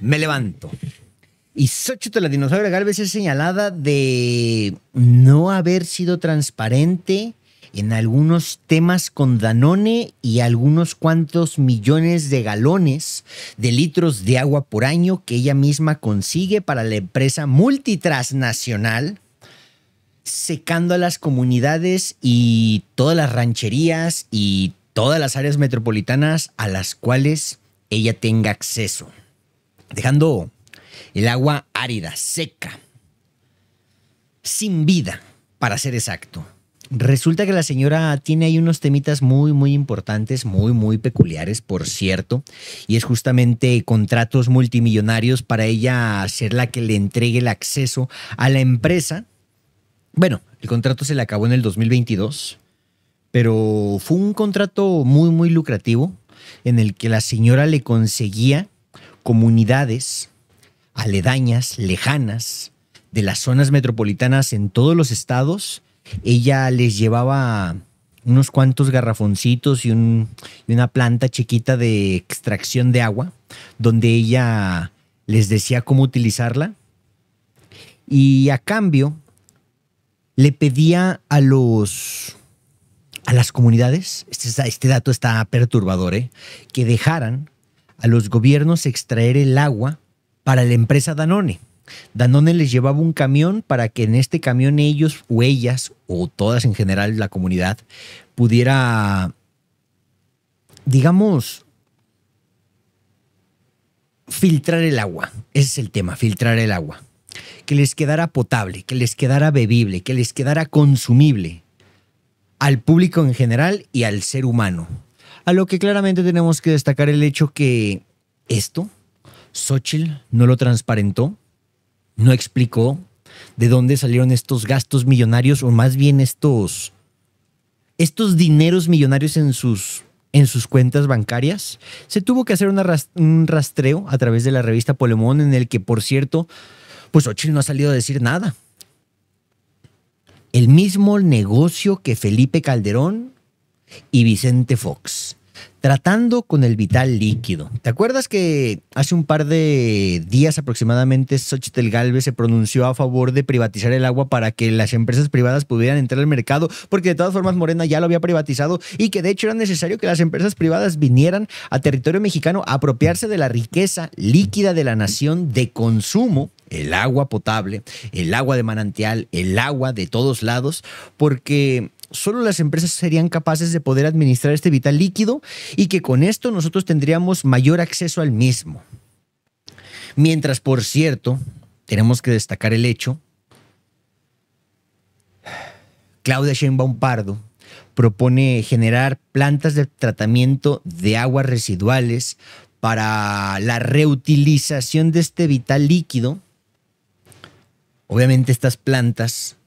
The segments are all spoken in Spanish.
me levanto. Y Xochitl, la dinosaurio Galvez, es señalada de no haber sido transparente en algunos temas con Danone y algunos cuantos millones de galones de litros de agua por año que ella misma consigue para la empresa multitransnacional, secando a las comunidades y todas las rancherías y todas las áreas metropolitanas a las cuales ella tenga acceso dejando el agua árida, seca, sin vida, para ser exacto. Resulta que la señora tiene ahí unos temitas muy, muy importantes, muy, muy peculiares, por cierto, y es justamente contratos multimillonarios para ella ser la que le entregue el acceso a la empresa. Bueno, el contrato se le acabó en el 2022, pero fue un contrato muy, muy lucrativo en el que la señora le conseguía comunidades aledañas, lejanas, de las zonas metropolitanas en todos los estados, ella les llevaba unos cuantos garrafoncitos y, una planta chiquita de extracción de agua, donde ella les decía cómo utilizarla. Y a cambio, le pedía a los a las comunidades, este, este dato está perturbador, ¿eh? que dejaran a los gobiernos extraer el agua para la empresa Danone. Danone les llevaba un camión para que en este camión ellos o ellas, o todas en general la comunidad, pudiera, digamos, filtrar el agua. Ese es el tema, filtrar el agua. Que les quedara potable, que les quedara bebible, que les quedara consumible al público en general y al ser humano. A lo que claramente tenemos que destacar el hecho que esto Xochitl no lo transparentó, no explicó de dónde salieron estos gastos millonarios o más bien estos estos dineros millonarios en sus en sus cuentas bancarias. Se tuvo que hacer un rastreo a través de la revista Polemón en el que, por cierto, pues no ha salido a decir nada. El mismo negocio que Felipe Calderón y Vicente Fox tratando con el vital líquido. ¿Te acuerdas que hace un par de días aproximadamente Xochitl Galvez se pronunció a favor de privatizar el agua para que las empresas privadas pudieran entrar al mercado? Porque de todas formas Morena ya lo había privatizado y que de hecho era necesario que las empresas privadas vinieran a territorio mexicano a apropiarse de la riqueza líquida de la nación de consumo el agua potable, el agua de manantial, el agua de todos lados, porque solo las empresas serían capaces de poder administrar este vital líquido y que con esto nosotros tendríamos mayor acceso al mismo. Mientras, por cierto, tenemos que destacar el hecho, Claudia Sheinbaum Pardo propone generar plantas de tratamiento de aguas residuales para la reutilización de este vital líquido. Obviamente estas plantas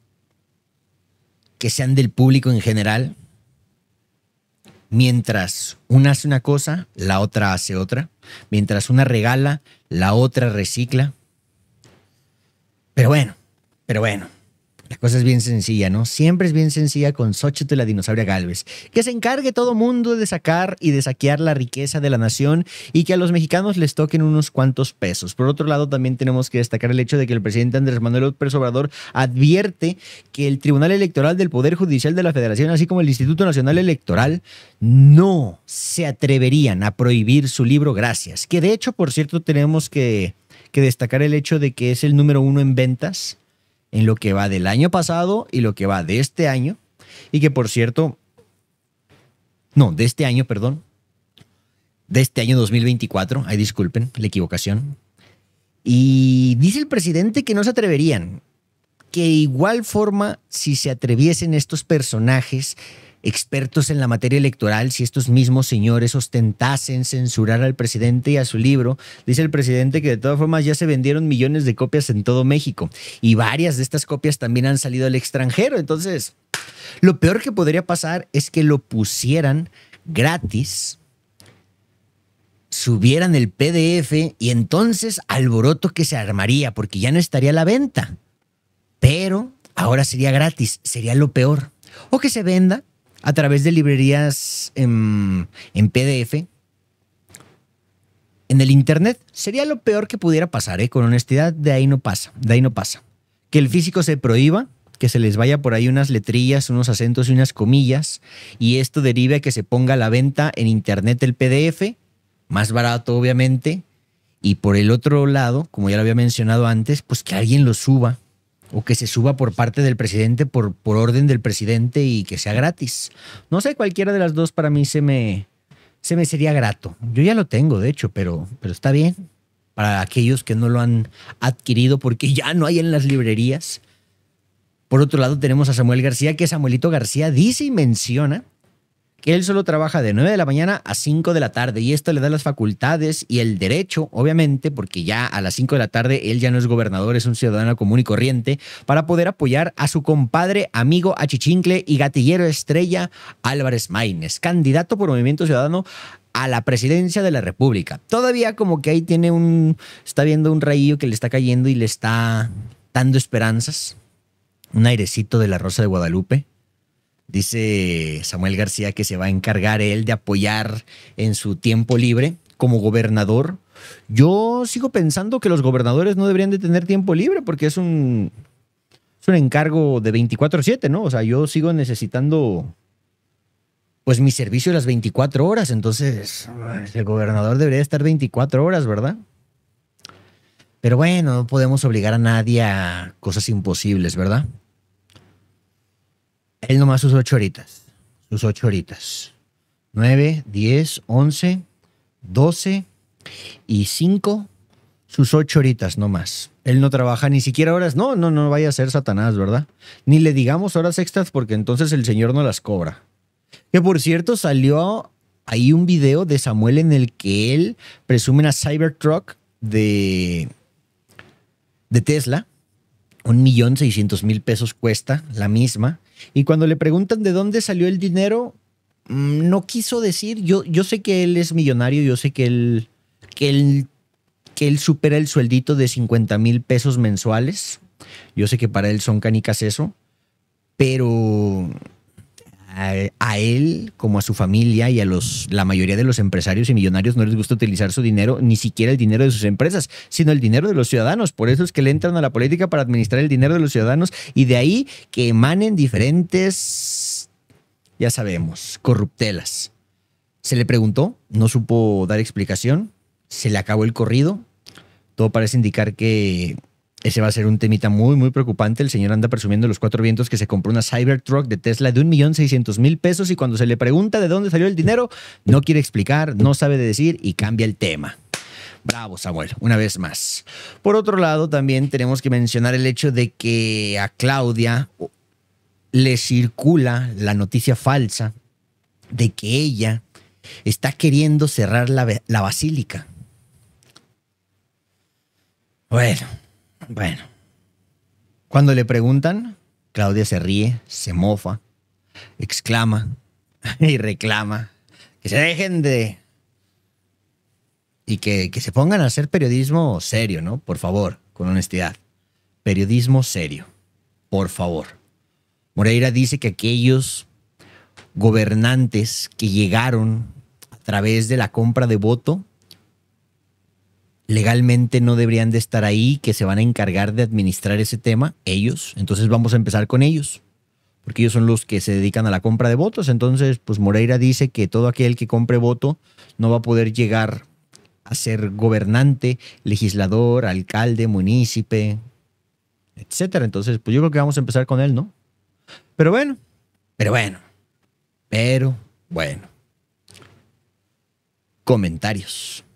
que sean del público en general. Mientras una hace una cosa, la otra hace otra. Mientras una regala, la otra recicla. Pero bueno, pero bueno. La cosa es bien sencilla, ¿no? Siempre es bien sencilla con Xochitl, la dinosauria Galvez. Que se encargue todo mundo de sacar y de saquear la riqueza de la nación y que a los mexicanos les toquen unos cuantos pesos. Por otro lado, también tenemos que destacar el hecho de que el presidente Andrés Manuel López Obrador advierte que el Tribunal Electoral del Poder Judicial de la Federación, así como el Instituto Nacional Electoral, no se atreverían a prohibir su libro Gracias. Que de hecho, por cierto, tenemos que destacar el hecho de que es el número uno en ventas en lo que va del año pasado y lo que va de este año. Y que por cierto, no, de este año, perdón, de este año 2024, ahí disculpen la equivocación. Y dice el presidente que no se atreverían, que igual forma, si se atreviesen estos personajes, expertos en la materia electoral, si estos mismos señores ostentasen censurar al presidente y a su libro, dice el presidente que de todas formas ya se vendieron millones de copias en todo México y varias de estas copias también han salido al extranjero. Entonces, lo peor que podría pasar es que lo pusieran gratis, subieran el PDF y entonces alboroto que se armaría porque ya no estaría a la venta. Pero ahora sería gratis, sería lo peor. O que se venda a través de librerías en, PDF en el Internet. Sería lo peor que pudiera pasar, ¿eh? con honestidad, de ahí no pasa, de ahí no pasa. Que el físico se prohíba, que se les vaya por ahí unas letrillas, unos acentos y unas comillas, y esto derive a que se ponga a la venta en Internet el PDF, más barato obviamente, y por el otro lado, como ya lo había mencionado antes, pues que alguien lo suba o que se suba por parte del presidente, por, por orden del presidente y que sea gratis. No sé, cualquiera de las dos para mí se me, se me sería grato. Yo ya lo tengo, de hecho, pero, pero está bien. Para aquellos que no lo han adquirido porque ya no hay en las librerías. Por otro lado, tenemos a Samuel García, que Samuelito García dice y menciona que él solo trabaja de 9 de la mañana a 5 de la tarde y esto le da las facultades y el derecho, obviamente, porque ya a las 5 de la tarde él ya no es gobernador, es un ciudadano común y corriente, para poder apoyar a su compadre, amigo, achichincle y gatillero estrella Álvarez Maínez, candidato por Movimiento Ciudadano a la presidencia de la República. Todavía como que ahí tiene un, está viendo un rayillo que le está cayendo y le está dando esperanzas, un airecito de la Rosa de Guadalupe Dice Samuel García que se va a encargar él de apoyar en su tiempo libre como gobernador. Yo sigo pensando que los gobernadores no deberían de tener tiempo libre porque es un, un encargo de 24/7, ¿no? O sea, yo sigo necesitando pues mi servicio las 24 horas, entonces el gobernador debería estar 24 horas, ¿verdad? Pero bueno, no podemos obligar a nadie a cosas imposibles, ¿verdad? Él nomás sus ocho horitas. Sus ocho horitas. nueve, diez, once, doce y cinco, sus ocho horitas nomás. Él no trabaja ni siquiera horas. No, no, no vaya a ser Satanás, ¿verdad? Ni le digamos horas extras porque entonces el Señor no las cobra. Que por cierto, salió ahí un video de Samuel en el que él presume una Cybertruck de, de Tesla. Un millón seiscientos mil pesos cuesta la misma. Y cuando le preguntan de dónde salió el dinero, mm, no quiso decir, yo, yo sé que él es millonario, yo sé que él, que él, que él supera el sueldito de 50 mil pesos mensuales, yo sé que para él son canicas eso, pero a, él como a su familia y a los, la mayoría de los empresarios y millonarios no les gusta utilizar su dinero, ni siquiera el dinero de sus empresas, sino el dinero de los ciudadanos. Por eso es que le entran a la política para administrar el dinero de los ciudadanos y de ahí que emanen diferentes, ya sabemos, corruptelas. Se le preguntó, no supo dar explicación, se le acabó el corrido. Todo parece indicar que ese va a ser un temita muy, muy preocupante. El señor anda presumiendo los cuatro vientos que se compró una Cybertruck de Tesla de 1.600.000 pesos y cuando se le pregunta de dónde salió el dinero, no quiere explicar, no sabe de decir y cambia el tema. Bravo, Samuel, una vez más. Por otro lado, también tenemos que mencionar el hecho de que a Claudia le circula la noticia falsa de que ella está queriendo cerrar la, la basílica. Bueno, bueno, cuando le preguntan, Claudia se ríe, se mofa, exclama y reclama que se dejen de... Y que, que se pongan a hacer periodismo serio, ¿no? Por favor, con honestidad. Periodismo serio, por favor. Moreira dice que aquellos gobernantes que llegaron a través de la compra de voto legalmente no deberían de estar ahí, que se van a encargar de administrar ese tema ellos. Entonces vamos a empezar con ellos, porque ellos son los que se dedican a la compra de votos. Entonces, pues Moreira dice que todo aquel que compre voto no va a poder llegar a ser gobernante, legislador, alcalde, munícipe, etcétera. Entonces, pues yo creo que vamos a empezar con él, ¿no? Pero bueno, pero bueno, pero bueno. Comentarios.